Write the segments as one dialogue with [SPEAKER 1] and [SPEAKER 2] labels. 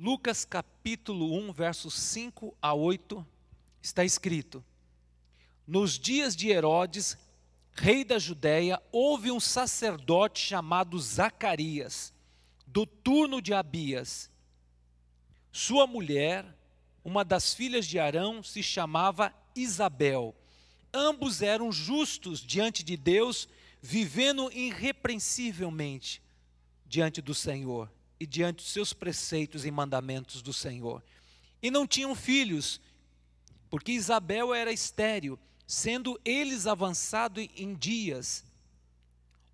[SPEAKER 1] Lucas capítulo 1, versos 5 a 8, está escrito: Nos dias de Herodes, rei da Judéia, houve um sacerdote chamado Zacarias, do turno de Abias. Sua mulher, uma das filhas de Arão, se chamava Isabel. Ambos eram justos diante de Deus, vivendo irrepreensivelmente diante do Senhor e diante dos seus preceitos e mandamentos do Senhor. E não tinham filhos, porque Isabel era estéril, sendo eles avançado em dias.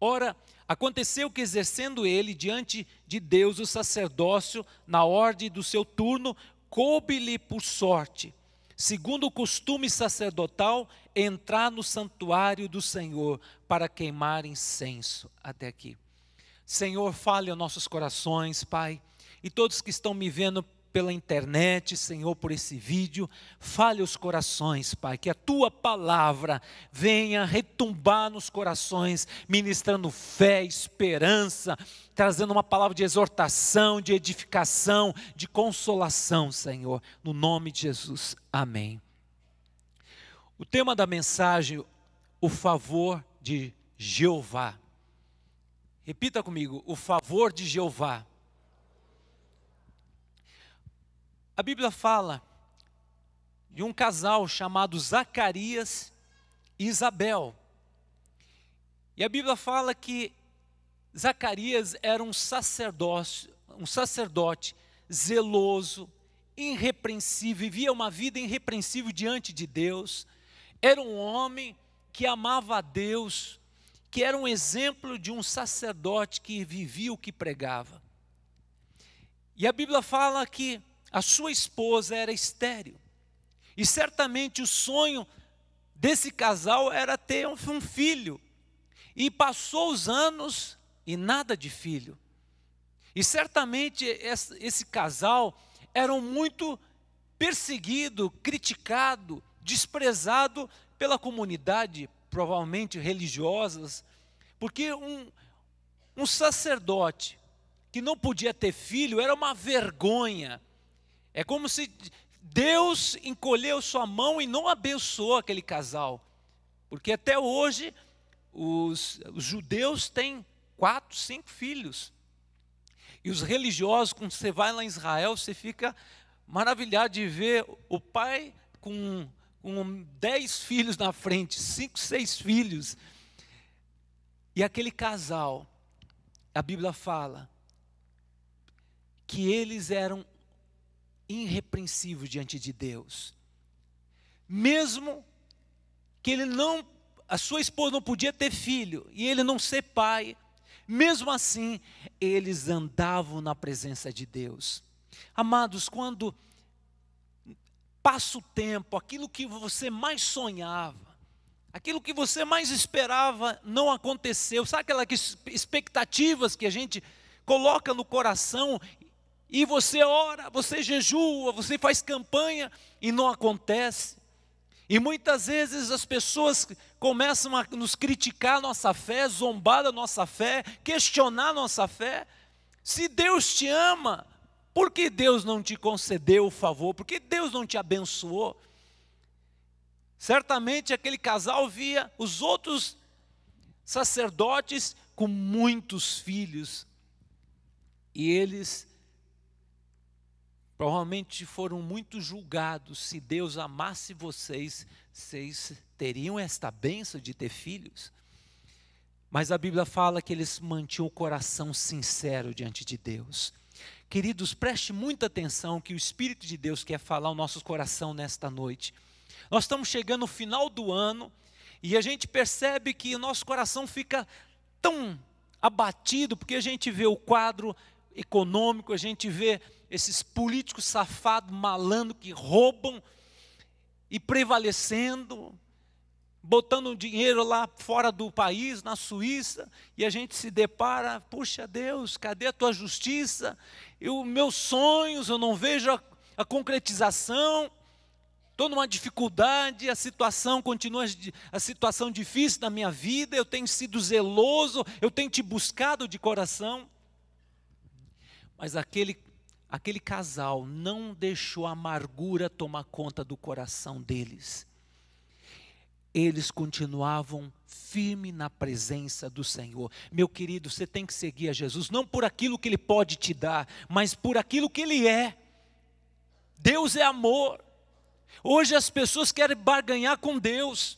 [SPEAKER 1] Ora, aconteceu que exercendo ele diante de Deus o sacerdócio, na ordem do seu turno, coube-lhe por sorte, segundo o costume sacerdotal, entrar no santuário do Senhor para queimar incenso. Até aqui. Senhor, fale aos nossos corações, Pai, e todos que estão me vendo pela internet, Senhor, por esse vídeo, fale os corações, Pai, que a tua palavra venha retumbar nos corações, ministrando fé, esperança, trazendo uma palavra de exortação, de edificação, de consolação, Senhor, no nome de Jesus. Amém. O tema da mensagem, o favor de Jeová. Repita comigo: o favor de Jeová. A Bíblia fala de um casal chamado Zacarias e Isabel. E a Bíblia fala que Zacarias era um sacerdote, um sacerdote zeloso, irrepreensível, vivia uma vida irrepreensível diante de Deus. Era um homem que amava a Deus, que era um exemplo de um sacerdote que vivia o que pregava. E a Bíblia fala que a sua esposa era estéril. E certamente o sonho desse casal era ter um filho. E passou os anos e nada de filho. E certamente esse casal eram muito perseguido, criticado, desprezado pela comunidade, provavelmente religiosas, porque um, um sacerdote que não podia ter filho era uma vergonha. É como se Deus encolheu sua mão e não abençoou aquele casal. Porque até hoje os, os, judeus têm quatro, cinco filhos. E os religiosos, quando você vai lá em Israel, você fica maravilhado de ver o pai com um, dez filhos na frente, cinco, seis filhos. E aquele casal, a Bíblia fala, que eles eram irrepreensíveis diante de Deus. Mesmo que ele não, a sua esposa não podia ter filho e ele não ser pai, mesmo assim, eles andavam na presença de Deus. Amados, quando passa o tempo, aquilo que você mais sonhava, aquilo que você mais esperava não aconteceu. Sabe aquelas expectativas que a gente coloca no coração e você ora, você jejua, você faz campanha e não acontece. E muitas vezes as pessoas começam a nos criticar a nossa fé, zombar da nossa fé, questionar a nossa fé. Se Deus te ama, por que Deus não te concedeu o favor? Por que Deus não te abençoou? Certamente aquele casal via os outros sacerdotes com muitos filhos. E eles provavelmente foram muito julgados. Se Deus amasse vocês, vocês teriam esta benção de ter filhos. Mas a Bíblia fala que eles mantinham o coração sincero diante de Deus. Queridos, preste muita atenção que o Espírito de Deus quer falar ao nosso coração nesta noite. Nós estamos chegando no final do ano e a gente percebe que o nosso coração fica tão abatido porque a gente vê o quadro econômico, a gente vê esses políticos safados, malandro que roubam e prevalecendo, botando dinheiro lá fora do país, na Suíça, e a gente se depara, puxa Deus, cadê a tua justiça? Eu meus sonhos, eu não vejo a, a concretização. Estou numa dificuldade, a situação continua a situação difícil na minha vida, eu tenho sido zeloso, eu tenho te buscado de coração. Mas aquele aquele casal não deixou a amargura tomar conta do coração deles eles continuavam firme na presença do Senhor. Meu querido, você tem que seguir a Jesus, não por aquilo que Ele pode te dar, mas por aquilo que Ele é. Deus é amor. Hoje as pessoas querem barganhar com Deus.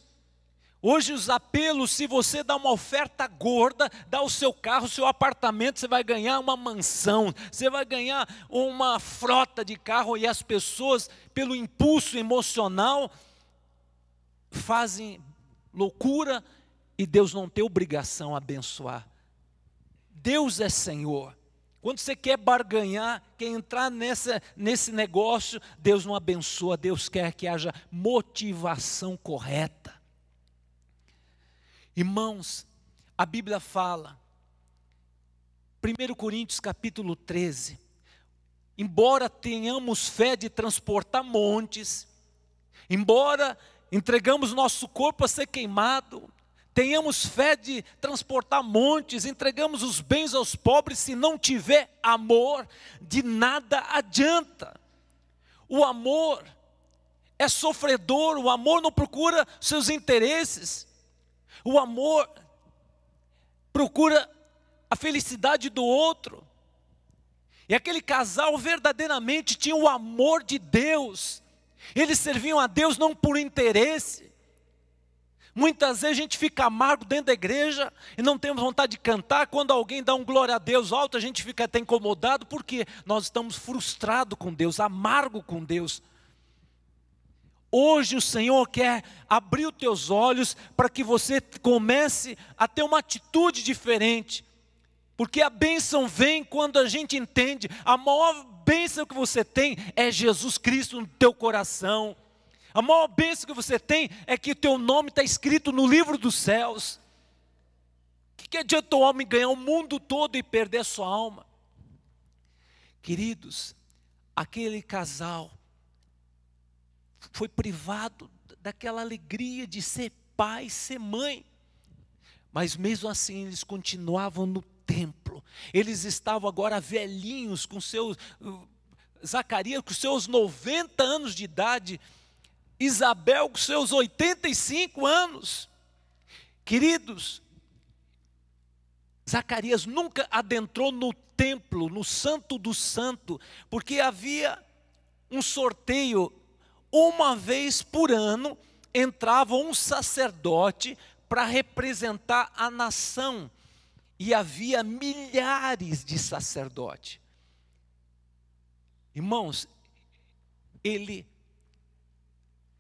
[SPEAKER 1] Hoje os apelos, se você dá uma oferta gorda, dá o seu carro, o seu apartamento, você vai ganhar uma mansão, você vai ganhar uma frota de carro e as pessoas, pelo impulso emocional, fazem loucura e Deus não tem obrigação a abençoar. Deus é Senhor. Quando você quer barganhar, quer entrar nessa, nesse negócio, Deus não abençoa, Deus quer que haja motivação correta. Irmãos, a Bíblia fala, 1 Coríntios capítulo 13, embora tenhamos fé de transportar montes, embora entregamos nosso corpo a ser queimado, tenhamos fé de transportar montes, entregamos os bens aos pobres, se não tiver amor, de nada adianta. O amor é sofredor, o amor não procura seus interesses, o amor procura a felicidade do outro. E aquele casal verdadeiramente tinha o amor de Deus eles serviam a Deus não por interesse. Muitas vezes a gente fica amargo dentro da igreja e não temos vontade de cantar. Quando alguém dá um glória a Deus alto, a gente fica até incomodado, porque nós estamos frustrados com Deus, amargo com Deus. Hoje o Senhor quer abrir os teus olhos para que você comece a ter uma atitude diferente. Porque a bênção vem quando a gente entende. A maior bênção que você tem é Jesus Cristo no teu coração. A maior bênção que você tem é que o teu nome está escrito no livro dos céus. O que, que adianta o homem ganhar o mundo todo e perder a sua alma? Queridos, aquele casal foi privado daquela alegria de ser pai, ser mãe. Mas mesmo assim eles continuavam no templo. Eles estavam agora velhinhos, com seus. Uh, Zacarias, com seus 90 anos de idade, Isabel, com seus 85 anos. Queridos, Zacarias nunca adentrou no templo, no Santo do Santo, porque havia um sorteio uma vez por ano entrava um sacerdote para representar a nação e havia milhares de sacerdotes. Irmãos, ele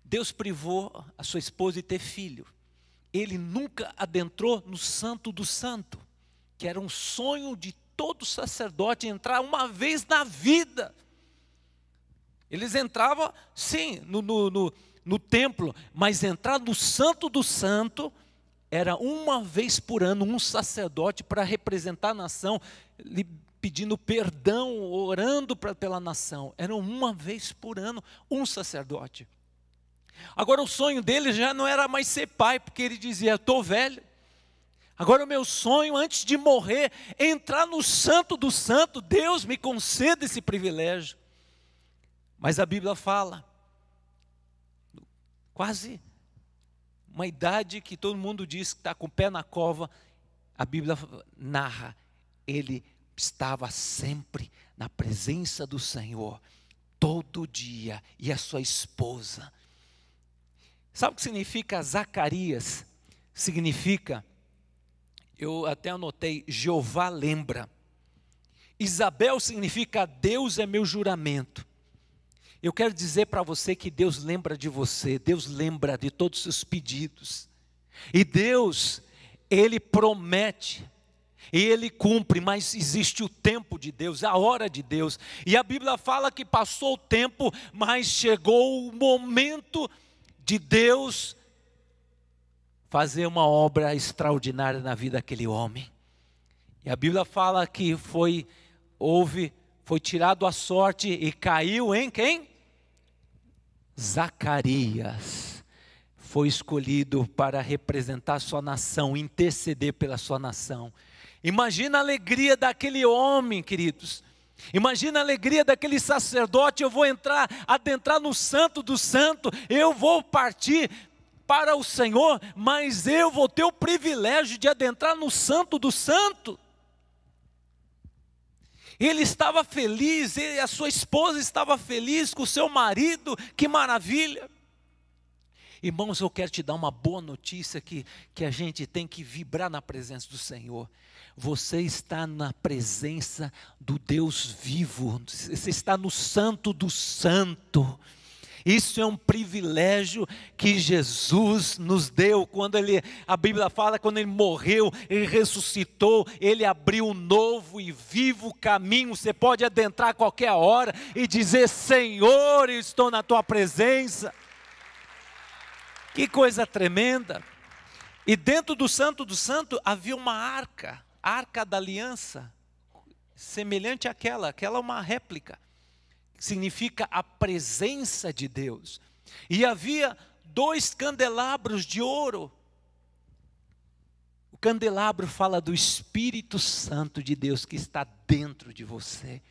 [SPEAKER 1] Deus privou a sua esposa de ter filho. Ele nunca adentrou no santo do santo, que era um sonho de todo sacerdote entrar uma vez na vida. Eles entravam, sim, no, no, no, no templo, mas entrar no santo do santo era uma vez por ano um sacerdote para representar a nação, pedindo perdão, orando pra, pela nação. Era uma vez por ano um sacerdote. Agora o sonho dele já não era mais ser pai, porque ele dizia: estou velho. Agora o meu sonho, antes de morrer, é entrar no santo do santo. Deus me conceda esse privilégio. Mas a Bíblia fala, quase uma idade que todo mundo diz que está com o pé na cova, a Bíblia narra, ele estava sempre na presença do Senhor, todo dia, e a sua esposa. Sabe o que significa Zacarias? Significa, eu até anotei, Jeová lembra. Isabel significa Deus é meu juramento. Eu quero dizer para você que Deus lembra de você, Deus lembra de todos os seus pedidos. E Deus, Ele promete, e Ele cumpre, mas existe o tempo de Deus, a hora de Deus. E a Bíblia fala que passou o tempo, mas chegou o momento de Deus fazer uma obra extraordinária na vida daquele homem. E a Bíblia fala que foi, houve, foi tirado a sorte e caiu em quem? Zacarias foi escolhido para representar sua nação, interceder pela sua nação. Imagina a alegria daquele homem, queridos. Imagina a alegria daquele sacerdote, eu vou entrar, adentrar no santo do santo, eu vou partir para o Senhor, mas eu vou ter o privilégio de adentrar no santo do santo. Ele estava feliz, ele, a sua esposa estava feliz com o seu marido, que maravilha. Irmãos, eu quero te dar uma boa notícia que, que a gente tem que vibrar na presença do Senhor. Você está na presença do Deus vivo, você está no santo do santo. Isso é um privilégio que Jesus nos deu quando ele, a Bíblia fala, quando ele morreu, ele ressuscitou, ele abriu um novo e vivo caminho. Você pode adentrar a qualquer hora e dizer: Senhor, eu estou na tua presença. Que coisa tremenda! E dentro do Santo do Santo havia uma arca, arca da aliança, semelhante àquela, aquela é uma réplica significa a presença de Deus. E havia dois candelabros de ouro. O candelabro fala do Espírito Santo de Deus que está dentro de você.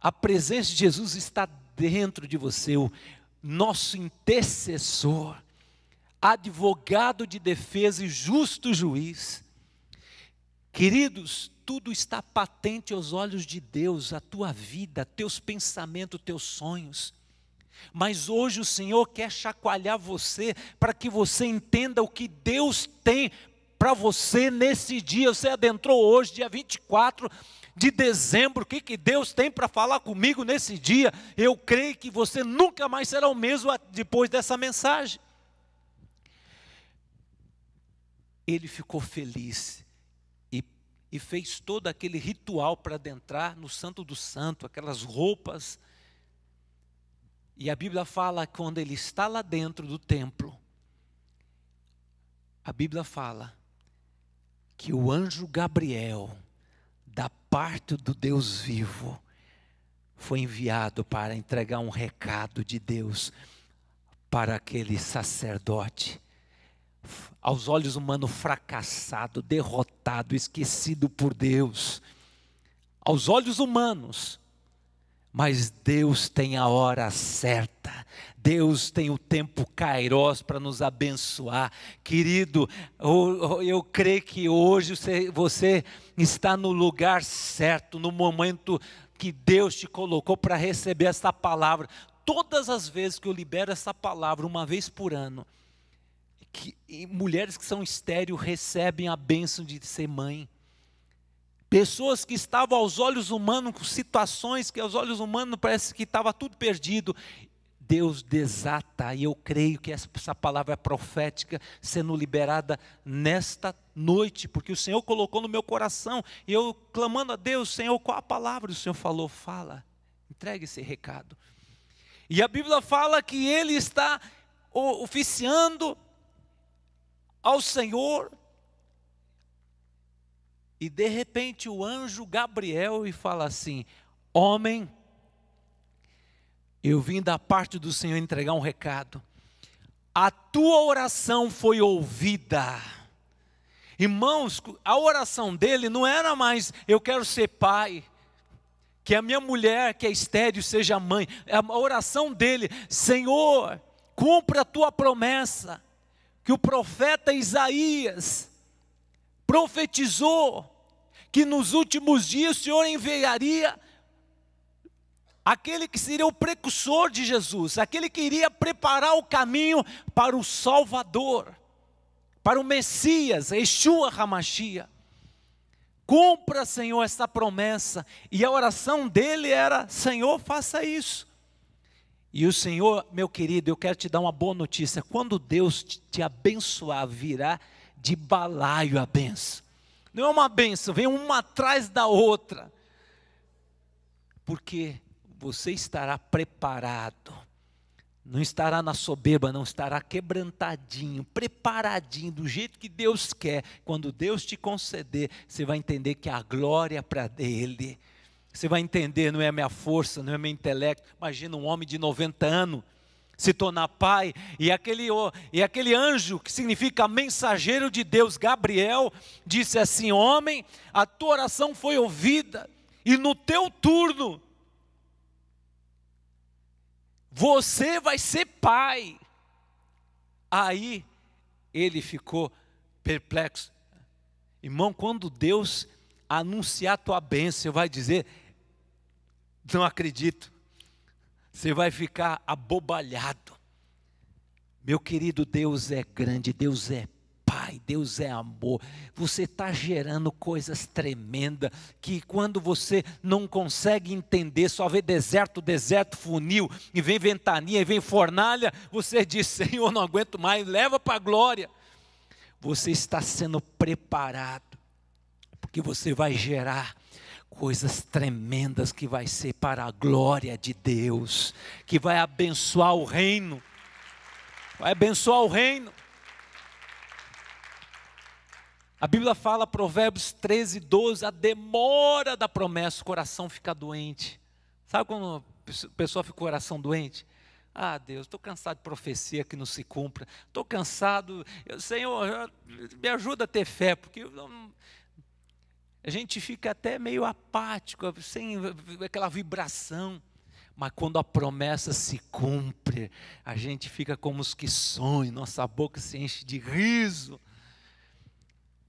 [SPEAKER 1] A presença de Jesus está dentro de você, o nosso intercessor, advogado de defesa e justo juiz Queridos, tudo está patente aos olhos de Deus, a tua vida, teus pensamentos, teus sonhos. Mas hoje o Senhor quer chacoalhar você para que você entenda o que Deus tem para você nesse dia. Você adentrou hoje, dia 24 de dezembro, o que, que Deus tem para falar comigo nesse dia? Eu creio que você nunca mais será o mesmo depois dessa mensagem. Ele ficou feliz e fez todo aquele ritual para adentrar no Santo do Santo, aquelas roupas. E a Bíblia fala que quando ele está lá dentro do templo, a Bíblia fala que o anjo Gabriel, da parte do Deus vivo, foi enviado para entregar um recado de Deus para aquele sacerdote aos olhos humanos, fracassado, derrotado, esquecido por Deus. Aos olhos humanos, mas Deus tem a hora certa, Deus tem o tempo kairós para nos abençoar. Querido, eu, eu creio que hoje você, você está no lugar certo, no momento que Deus te colocou para receber essa palavra. Todas as vezes que eu libero essa palavra, uma vez por ano, que mulheres que são estéreo recebem a bênção de ser mãe. Pessoas que estavam aos olhos humanos com situações que aos olhos humanos parece que estava tudo perdido. Deus desata, e eu creio que essa palavra é profética sendo liberada nesta noite, porque o Senhor colocou no meu coração, e eu clamando a Deus, Senhor, qual a palavra? O Senhor falou, fala, entregue esse recado. E a Bíblia fala que Ele está oficiando ao Senhor. E de repente o anjo Gabriel e fala assim: Homem, eu vim da parte do Senhor entregar um recado. A tua oração foi ouvida. Irmãos, a oração dele não era mais eu quero ser pai, que a minha mulher, que é estéreo, seja mãe. A oração dele, Senhor, cumpra a tua promessa que o profeta Isaías profetizou que nos últimos dias o Senhor enviaria aquele que seria o precursor de Jesus, aquele que iria preparar o caminho para o Salvador, para o Messias, Yeshua Hamashia. Cumpra, Senhor, esta promessa. E a oração dele era: Senhor, faça isso. E o Senhor, meu querido, eu quero te dar uma boa notícia. Quando Deus te abençoar, virá de balaio a benção. Não é uma benção, vem uma atrás da outra. Porque você estará preparado. Não estará na soberba, não estará quebrantadinho, preparadinho, do jeito que Deus quer. Quando Deus te conceder, você vai entender que a glória é para Ele. Você vai entender, não é minha força, não é meu intelecto. Imagina um homem de 90 anos se tornar pai, e aquele, e aquele anjo, que significa mensageiro de Deus, Gabriel, disse assim: Homem, a tua oração foi ouvida, e no teu turno, você vai ser pai. Aí ele ficou perplexo. Irmão, quando Deus anunciar a tua bênção, vai dizer: não acredito. Você vai ficar abobalhado. Meu querido, Deus é grande, Deus é Pai, Deus é amor. Você está gerando coisas tremendas que quando você não consegue entender, só vê deserto, deserto, funil, e vem ventania, e vem fornalha, você diz: Senhor, não aguento mais, leva para a glória. Você está sendo preparado, porque você vai gerar coisas tremendas que vai ser para a glória de Deus, que vai abençoar o reino. Vai abençoar o reino. A Bíblia fala, Provérbios 13, 12, a demora da promessa, o coração fica doente. Sabe quando a pessoa fica com o coração doente? Ah, Deus, estou cansado de profecia que não se cumpra. Estou cansado. Eu, Senhor, me ajuda a ter fé, porque eu, a gente fica até meio apático, sem aquela vibração. Mas quando a promessa se cumpre, a gente fica como os que sonham, nossa boca se enche de riso.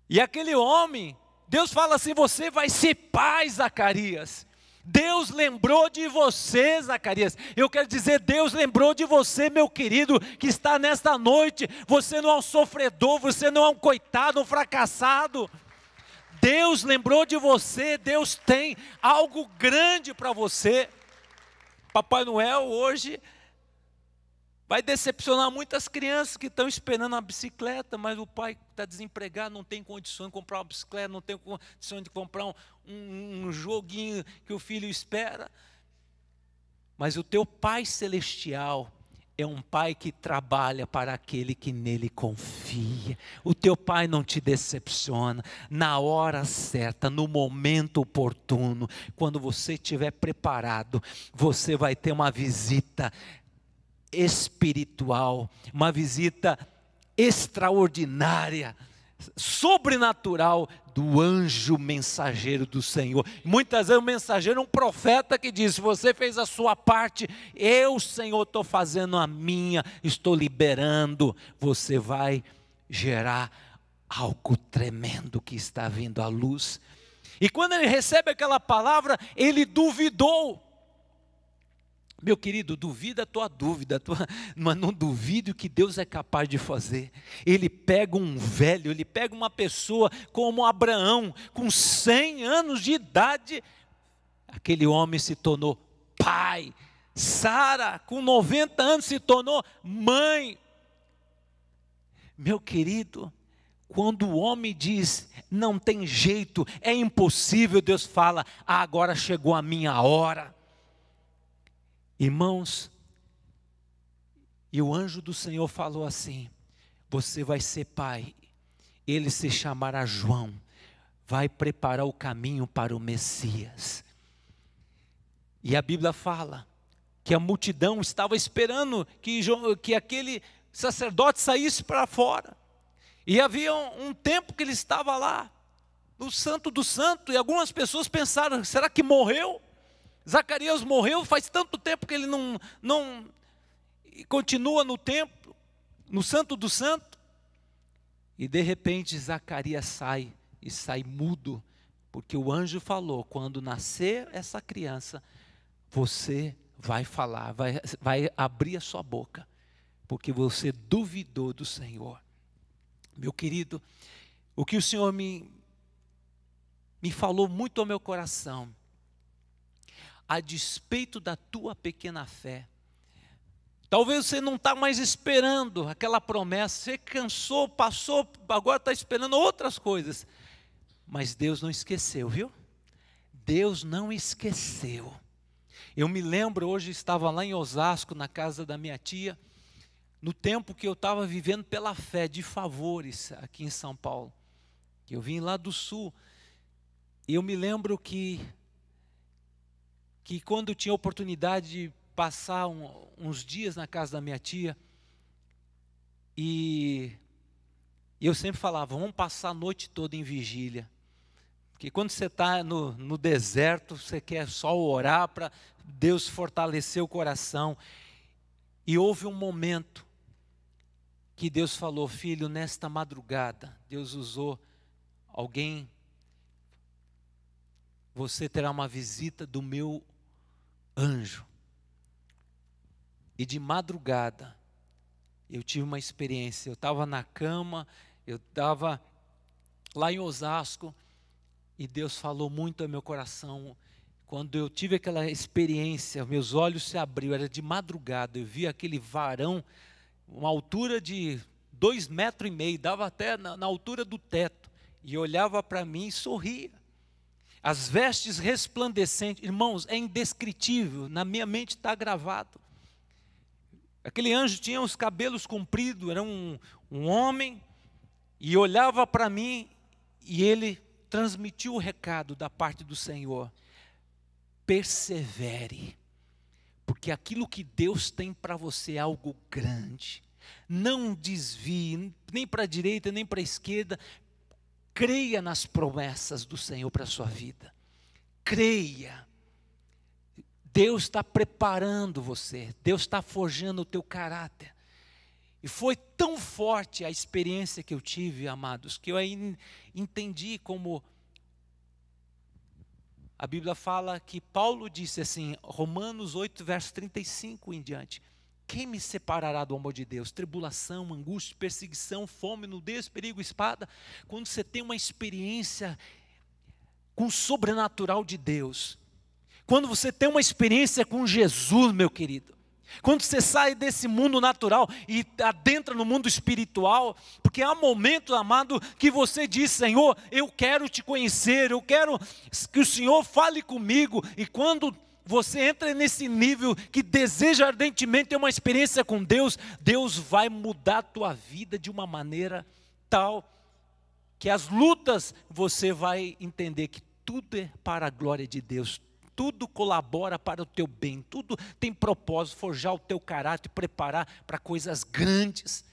[SPEAKER 1] E aquele homem, Deus fala assim: você vai ser pai, Zacarias. Deus lembrou de você, Zacarias. Eu quero dizer, Deus lembrou de você, meu querido, que está nesta noite. Você não é um sofredor, você não é um coitado, um fracassado. Deus lembrou de você, Deus tem algo grande para você. Papai Noel hoje vai decepcionar muitas crianças que estão esperando a bicicleta, mas o pai está desempregado, não tem condições de comprar uma bicicleta, não tem condições de comprar um, um, um joguinho que o filho espera. Mas o teu Pai Celestial, é um pai que trabalha para aquele que nele confia. O teu pai não te decepciona. Na hora certa, no momento oportuno, quando você estiver preparado, você vai ter uma visita espiritual, uma visita extraordinária, sobrenatural do anjo mensageiro do Senhor. Muitas vezes o mensageiro é um profeta que diz: Você fez a sua parte, eu, Senhor, estou fazendo a minha, estou liberando. Você vai gerar algo tremendo que está vindo à luz. E quando ele recebe aquela palavra, ele duvidou. Meu querido, duvida a tua dúvida, tua, mas não duvide o que Deus é capaz de fazer. Ele pega um velho, ele pega uma pessoa como Abraão, com 100 anos de idade, aquele homem se tornou pai. Sara, com 90 anos, se tornou mãe. Meu querido, quando o homem diz, não tem jeito, é impossível, Deus fala, ah, agora chegou a minha hora Irmãos, e o anjo do Senhor falou assim: Você vai ser pai, ele se chamará João, vai preparar o caminho para o Messias. E a Bíblia fala que a multidão estava esperando que, João, que aquele sacerdote saísse para fora. E havia um, um tempo que ele estava lá, no Santo do Santo, e algumas pessoas pensaram: será que morreu? Zacarias morreu faz tanto tempo que ele não, não continua no templo, no santo do santo. E de repente Zacarias sai e sai mudo, porque o anjo falou: quando nascer essa criança, você vai falar, vai, vai abrir a sua boca, porque você duvidou do Senhor. Meu querido, o que o Senhor me, me falou muito ao meu coração a despeito da tua pequena fé. Talvez você não está mais esperando aquela promessa, você cansou, passou, agora está esperando outras coisas. Mas Deus não esqueceu, viu? Deus não esqueceu. Eu me lembro, hoje estava lá em Osasco, na casa da minha tia, no tempo que eu estava vivendo pela fé, de favores, aqui em São Paulo. Eu vim lá do sul. E eu me lembro que que quando tinha oportunidade de passar um, uns dias na casa da minha tia, e eu sempre falava, vamos passar a noite toda em vigília. Porque quando você está no, no deserto, você quer só orar para Deus fortalecer o coração. E houve um momento que Deus falou: Filho, nesta madrugada, Deus usou alguém. Você terá uma visita do meu anjo. E de madrugada, eu tive uma experiência. Eu estava na cama, eu estava lá em Osasco, e Deus falou muito ao meu coração. Quando eu tive aquela experiência, meus olhos se abriram, era de madrugada, eu vi aquele varão, uma altura de dois metros e meio, dava até na, na altura do teto, e olhava para mim e sorria as vestes resplandecentes. Irmãos, é indescritível, na minha mente está gravado. Aquele anjo tinha os cabelos compridos, era um, um homem, e olhava para mim e ele transmitiu o recado da parte do Senhor: persevere, porque aquilo que Deus tem para você é algo grande. Não desvie, nem para a direita, nem para a esquerda, Creia nas promessas do Senhor para a sua vida. Creia. Deus está preparando você, Deus está forjando o teu caráter. E foi tão forte a experiência que eu tive, amados, que eu entendi como a Bíblia fala que Paulo disse assim, Romanos 8, verso 35 em diante: quem me separará do amor de Deus? Tribulação, angústia, perseguição, fome, nudez, perigo, espada. Quando você tem uma experiência com o sobrenatural de Deus, quando você tem uma experiência com Jesus, meu querido, quando você sai desse mundo natural e adentra no mundo espiritual, porque há momentos, amado, que você diz: Senhor, eu quero te conhecer, eu quero que o Senhor fale comigo, e quando você entra nesse nível que deseja ardentemente ter uma experiência com Deus, Deus vai mudar a tua vida de uma maneira tal que as lutas você vai entender que tudo é para a glória de Deus, tudo colabora para o teu bem, tudo tem propósito, forjar o teu caráter, preparar para coisas grandes.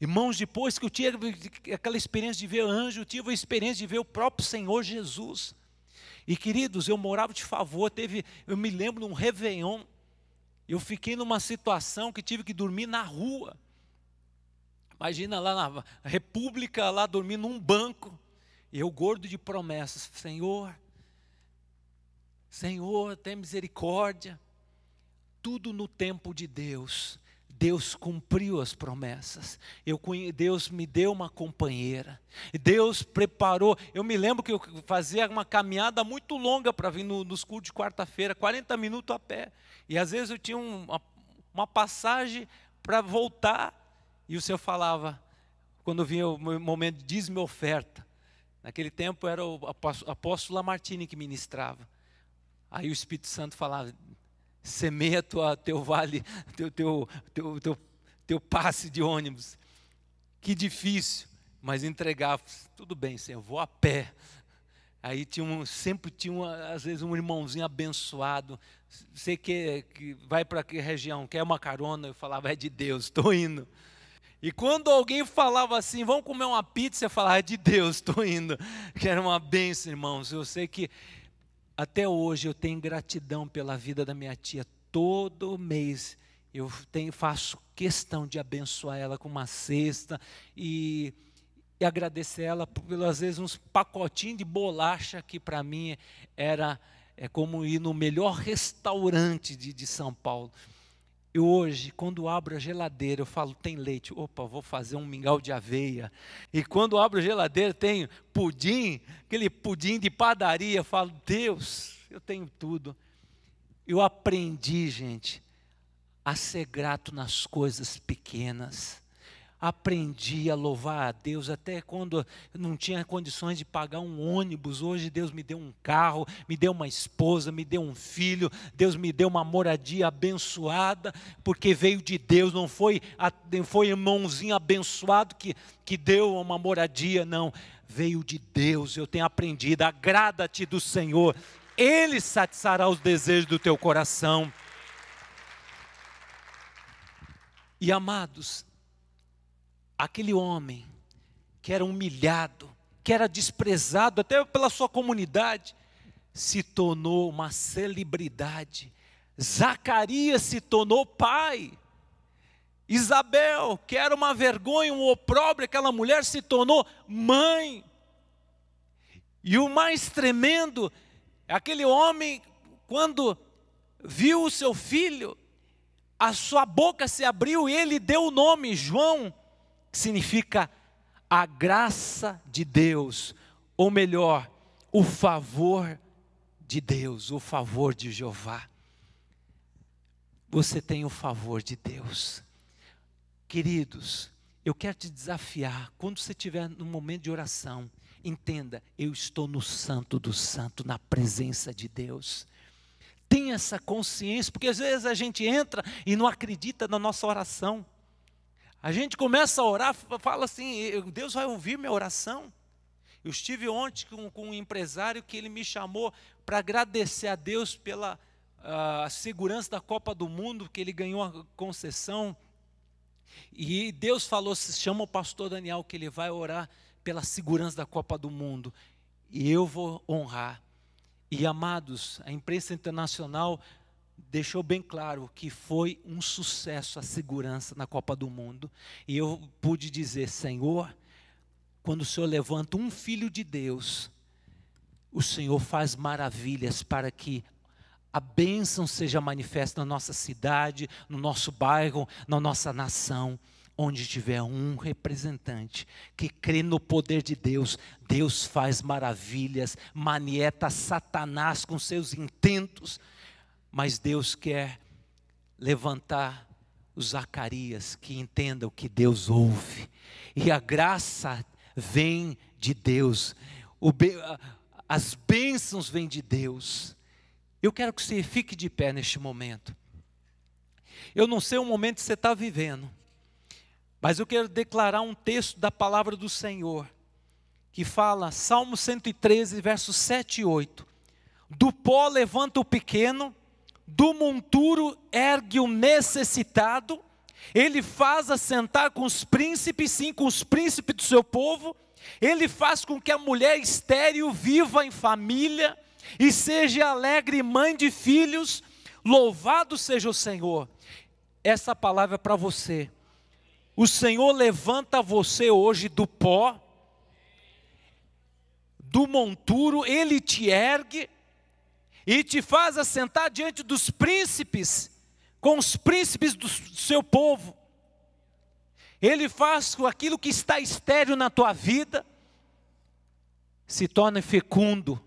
[SPEAKER 1] Irmãos, depois que eu tive aquela experiência de ver o anjo, eu tive a experiência de ver o próprio Senhor Jesus. E queridos, eu morava de favor, teve, eu me lembro num Réveillon, eu fiquei numa situação que tive que dormir na rua. Imagina lá na República, lá dormindo num banco. Eu gordo de promessas, Senhor, Senhor, tem misericórdia. Tudo no tempo de Deus. Deus cumpriu as promessas. Eu, Deus me deu uma companheira. Deus preparou. Eu me lembro que eu fazia uma caminhada muito longa para vir no, nos cultos de quarta-feira, 40 minutos a pé. E às vezes eu tinha uma, uma passagem para voltar. E o Senhor falava, quando vinha o momento de diz-me oferta. Naquele tempo era o apóstolo Lamartine que ministrava. Aí o Espírito Santo falava: semeia tua, teu vale, teu, teu, teu, teu, teu passe de ônibus. Que difícil, mas entregar, tudo bem, Senhor, vou a pé. Aí tinha um, sempre tinha, às vezes, um irmãozinho abençoado. Você que, que vai para que região, quer uma carona? Eu falava, é de Deus, estou indo. E quando alguém falava assim, vamos comer uma pizza, eu falava, é de Deus, estou indo. Que era uma benção, irmãos. Eu sei que até hoje eu tenho gratidão pela vida da minha tia. Todo mês eu tenho, faço questão de abençoar ela com uma cesta e, e agradecer ela pelas vezes uns pacotinhos de bolacha que para mim era é como ir no melhor restaurante de, de São Paulo. Eu hoje, quando abro a geladeira, eu falo, tem leite. Opa, vou fazer um mingau de aveia. E quando abro a geladeira, tem pudim, aquele pudim de padaria. Eu falo, Deus, eu tenho tudo. Eu aprendi, gente, a ser grato nas coisas pequenas aprendi a louvar a Deus até quando não tinha condições de pagar um ônibus. Hoje Deus me deu um carro, me deu uma esposa, me deu um filho, Deus me deu uma moradia abençoada, porque veio de Deus, não foi foi irmãozinho abençoado que que deu uma moradia, não. Veio de Deus, eu tenho aprendido, agrada-te do Senhor, Ele satisfará os desejos do teu coração. E amados, aquele homem que era humilhado, que era desprezado até pela sua comunidade, se tornou uma celebridade. Zacarias se tornou pai. Isabel, que era uma vergonha, um opróbrio, aquela mulher se tornou mãe. E o mais tremendo, aquele homem, quando viu o seu filho, a sua boca se abriu e ele deu o nome, João, que significa a graça de Deus, ou melhor, o favor de Deus, o favor de Jeová. Você tem o favor de Deus. Queridos, eu quero te desafiar, quando você estiver num momento de oração, entenda, eu estou no santo do santo, na presença de Deus. Tenha essa consciência, porque às vezes a gente entra e não acredita na nossa oração. A gente começa a orar, fala assim: Deus vai ouvir minha oração. Eu estive ontem com, com um empresário que ele me chamou para agradecer a Deus pela uh, segurança da Copa do Mundo, que ele ganhou a concessão. E Deus falou: chama o pastor Daniel, que ele vai orar pela segurança da Copa do Mundo. E eu vou honrar. E amados, a imprensa internacional deixou bem claro que foi um sucesso a segurança na Copa do Mundo. E eu pude dizer, Senhor, quando o Senhor levanta um filho de Deus, o Senhor faz maravilhas para que a bênção seja manifesta na nossa cidade, no nosso bairro, na nossa nação. Onde tiver um representante que crê no poder de Deus, Deus faz maravilhas, manieta Satanás com seus intentos mas Deus quer levantar os Zacarias que entendam que Deus ouve. E a graça vem de Deus. as bênçãos vêm de Deus. Eu quero que você fique de pé neste momento. Eu não sei o momento que você está vivendo, mas eu quero declarar um texto da palavra do Senhor, que fala, Salmo 113, versos 7 e 8: Do pó levanta o pequeno do monturo ergue o necessitado, ele faz assentar com os príncipes, sim, com os príncipes do seu povo, ele faz com que a mulher estéril viva em família e seja alegre mãe de filhos, louvado seja o Senhor. Essa palavra é para você. O Senhor levanta você hoje do pó, do monturo, ele te ergue, e te faz assentar diante dos príncipes, com os príncipes do seu povo. Ele faz com aquilo que está estéril na tua vida se torne fecundo.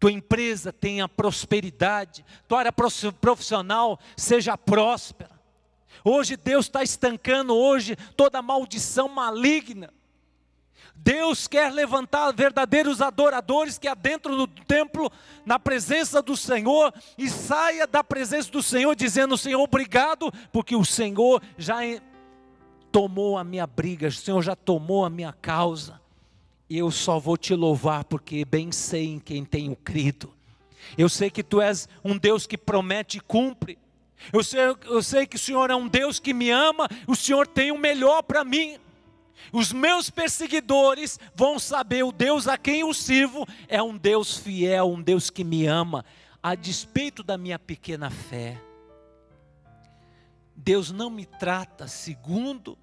[SPEAKER 1] Tua empresa tenha prosperidade, tua área profissional seja próspera. Hoje Deus está estancando hoje toda maldição maligna Deus quer levantar verdadeiros adoradores que adentro do templo, na presença do Senhor, e saia da presença do Senhor dizendo: Senhor, obrigado, porque o Senhor já tomou a minha briga, o Senhor já tomou a minha causa. E eu só vou te louvar porque bem sei em quem tenho crido. Eu sei que tu és um Deus que promete e cumpre. Eu sei, eu sei que o Senhor é um Deus que me ama, o Senhor tem o melhor para mim. Os meus perseguidores vão saber o Deus a quem eu sirvo é um Deus fiel, um Deus que me ama, a despeito da minha pequena fé. Deus não me trata segundo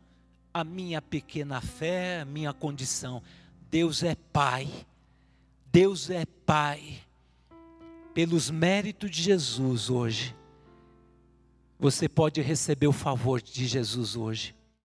[SPEAKER 1] a minha pequena fé, a minha condição. Deus é Pai. Deus é Pai. Pelos méritos de Jesus hoje, você pode receber o favor de Jesus hoje.